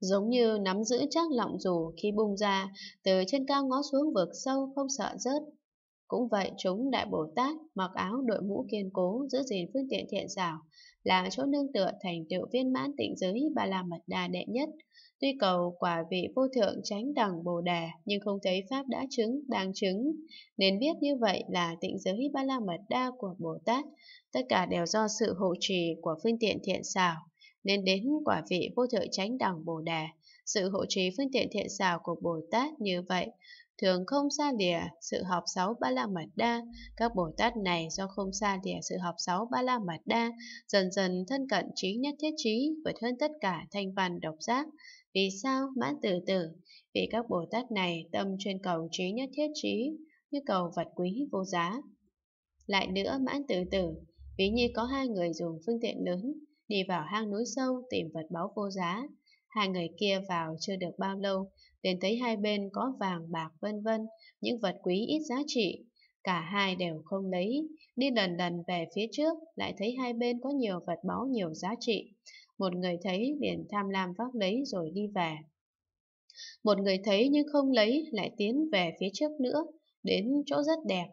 giống như nắm giữ chắc lọng dù khi bung ra, từ trên cao ngó xuống vực sâu không sợ rớt. Cũng vậy chúng đại Bồ Tát mặc áo đội mũ kiên cố giữ gìn phương tiện thiện xảo, là chỗ nương tựa thành tựu viên mãn tịnh giới Ba La Mật Đa đệ nhất. Tuy cầu quả vị vô thượng tránh đẳng Bồ Đà nhưng không thấy Pháp đã chứng, đang chứng, nên biết như vậy là tịnh giới Ba La Mật Đa của Bồ Tát, tất cả đều do sự hộ trì của phương tiện thiện xảo nên đến quả vị vô thượng chánh đẳng Bồ đề, Sự hộ trì phương tiện thiện xảo của Bồ Tát như vậy thường không xa lìa sự học sáu ba la mật đa các bồ tát này do không xa lìa sự học sáu ba la mật đa dần dần thân cận trí nhất thiết trí vượt hơn tất cả thanh văn độc giác vì sao mãn từ tử vì các bồ tát này tâm chuyên cầu trí nhất thiết trí như cầu vật quý vô giá lại nữa mãn từ tử ví như có hai người dùng phương tiện lớn đi vào hang núi sâu tìm vật báu vô giá. Hai người kia vào chưa được bao lâu, liền thấy hai bên có vàng, bạc, vân vân, những vật quý ít giá trị. Cả hai đều không lấy, đi lần lần về phía trước, lại thấy hai bên có nhiều vật báu nhiều giá trị. Một người thấy liền tham lam vác lấy rồi đi về. Một người thấy nhưng không lấy lại tiến về phía trước nữa, đến chỗ rất đẹp.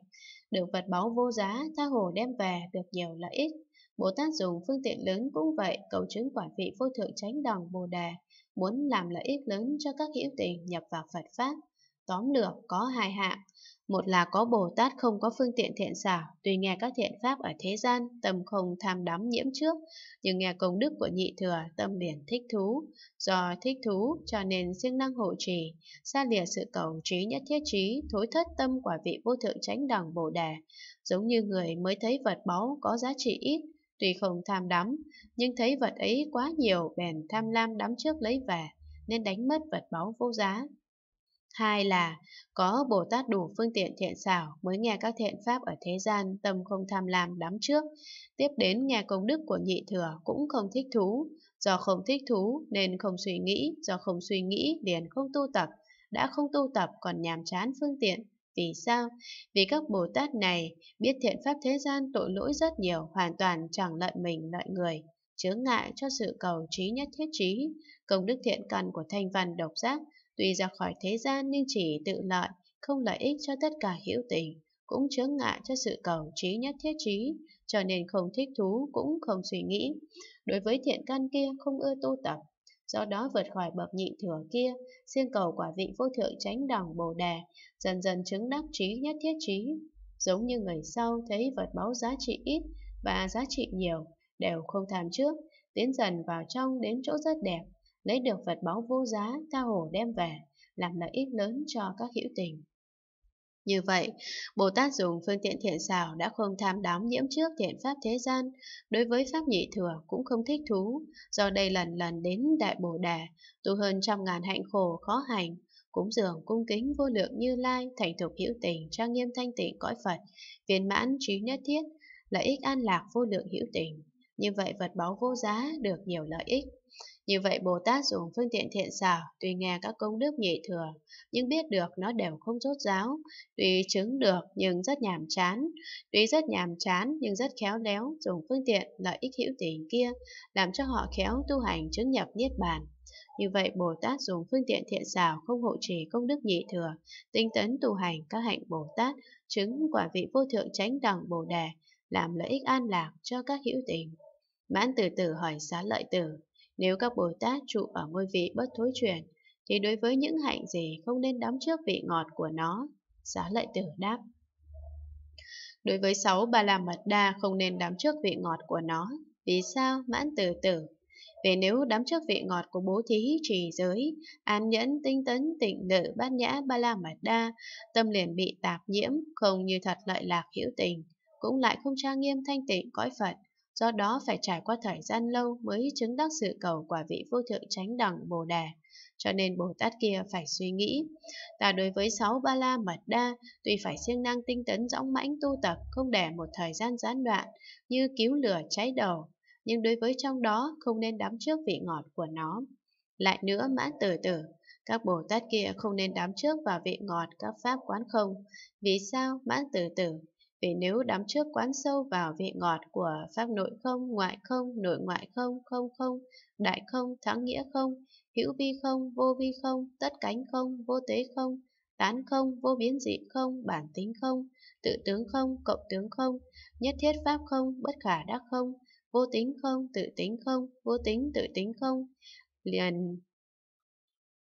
Được vật báu vô giá, tha hồ đem về được nhiều lợi ích. Bồ Tát dùng phương tiện lớn cũng vậy, cầu chứng quả vị vô thượng chánh đẳng Bồ Đề, muốn làm lợi ích lớn cho các hữu tình nhập vào Phật Pháp. Tóm lược có hai hạng. Một là có Bồ Tát không có phương tiện thiện xảo, tùy nghe các thiện pháp ở thế gian, tâm không tham đắm nhiễm trước, nhưng nghe công đức của nhị thừa, tâm biển thích thú. Do thích thú, cho nên siêng năng hộ trì, xa lìa sự cầu trí nhất thiết trí, thối thất tâm quả vị vô thượng chánh đẳng Bồ Đề. Giống như người mới thấy vật báu có giá trị ít, Tuy không tham đắm, nhưng thấy vật ấy quá nhiều bèn tham lam đắm trước lấy về, nên đánh mất vật báu vô giá. Hai là, có Bồ Tát đủ phương tiện thiện xảo mới nghe các thiện pháp ở thế gian tâm không tham lam đắm trước, tiếp đến nghe công đức của nhị thừa cũng không thích thú, do không thích thú nên không suy nghĩ, do không suy nghĩ liền không tu tập, đã không tu tập còn nhàm chán phương tiện, vì sao? Vì các Bồ Tát này biết thiện pháp thế gian tội lỗi rất nhiều, hoàn toàn chẳng lợi mình lợi người, chướng ngại cho sự cầu trí nhất thiết trí. Công đức thiện căn của thanh văn độc giác, tuy ra khỏi thế gian nhưng chỉ tự lợi, không lợi ích cho tất cả hữu tình, cũng chướng ngại cho sự cầu trí nhất thiết trí, cho nên không thích thú cũng không suy nghĩ. Đối với thiện căn kia không ưa tu tập, do đó vượt khỏi bậc nhị thừa kia, xin cầu quả vị vô thượng chánh đẳng bồ đề, dần dần chứng đắc trí nhất thiết trí. Giống như người sau thấy vật báu giá trị ít và giá trị nhiều, đều không tham trước, tiến dần vào trong đến chỗ rất đẹp, lấy được vật báu vô giá, tha hồ đem về, làm lợi ích lớn cho các hữu tình. Như vậy, Bồ Tát dùng phương tiện thiện xảo đã không tham đắm nhiễm trước thiện pháp thế gian, đối với pháp nhị thừa cũng không thích thú, do đây lần lần đến Đại Bồ Đà, tu hơn trăm ngàn hạnh khổ khó hành, cúng dường cung kính vô lượng như lai, thành thục hữu tình, trang nghiêm thanh tịnh cõi Phật, viên mãn trí nhất thiết, lợi ích an lạc vô lượng hữu tình. Như vậy vật báu vô giá được nhiều lợi ích. Như vậy Bồ Tát dùng phương tiện thiện xảo, tuy nghe các công đức nhị thừa, nhưng biết được nó đều không rốt ráo, tuy chứng được nhưng rất nhàm chán, tuy rất nhàm chán nhưng rất khéo léo dùng phương tiện lợi ích hữu tình kia, làm cho họ khéo tu hành chứng nhập Niết Bàn. Như vậy Bồ Tát dùng phương tiện thiện xảo không hộ trì công đức nhị thừa, tinh tấn tu hành các hạnh Bồ Tát, chứng quả vị vô thượng chánh đẳng Bồ Đề, làm lợi ích an lạc cho các hữu tình. Mãn từ từ hỏi xá lợi tử, nếu các Bồ Tát trụ ở ngôi vị bất thối chuyển, thì đối với những hạnh gì không nên đắm trước vị ngọt của nó? Xá lợi tử đáp. Đối với sáu ba la mật đa không nên đắm trước vị ngọt của nó. Vì sao? Mãn từ tử. Vì nếu đắm trước vị ngọt của bố thí, trì giới, an nhẫn, tinh tấn, tịnh nữ, bát nhã, ba la mật đa, tâm liền bị tạp nhiễm, không như thật lợi lạc hữu tình, cũng lại không trang nghiêm thanh tịnh cõi Phật, do đó phải trải qua thời gian lâu mới chứng đắc sự cầu quả vị vô thượng chánh đẳng Bồ đề Cho nên Bồ Tát kia phải suy nghĩ, ta đối với sáu ba la mật đa, tuy phải siêng năng tinh tấn dõng mãnh tu tập, không để một thời gian gián đoạn, như cứu lửa cháy đầu, nhưng đối với trong đó không nên đắm trước vị ngọt của nó. Lại nữa mãn tử tử, các Bồ Tát kia không nên đắm trước vào vị ngọt các pháp quán không. Vì sao? Mãn tử tử, vì nếu đắm trước quán sâu vào vị ngọt của pháp nội không, ngoại không, nội ngoại không, không không, đại không, thắng nghĩa không, hữu vi không, vô vi không, tất cánh không, vô tế không, tán không, vô biến dị không, bản tính không, tự tướng không, cộng tướng không, nhất thiết pháp không, bất khả đắc không, vô tính không, tự tính không, vô tính tự tính không, liền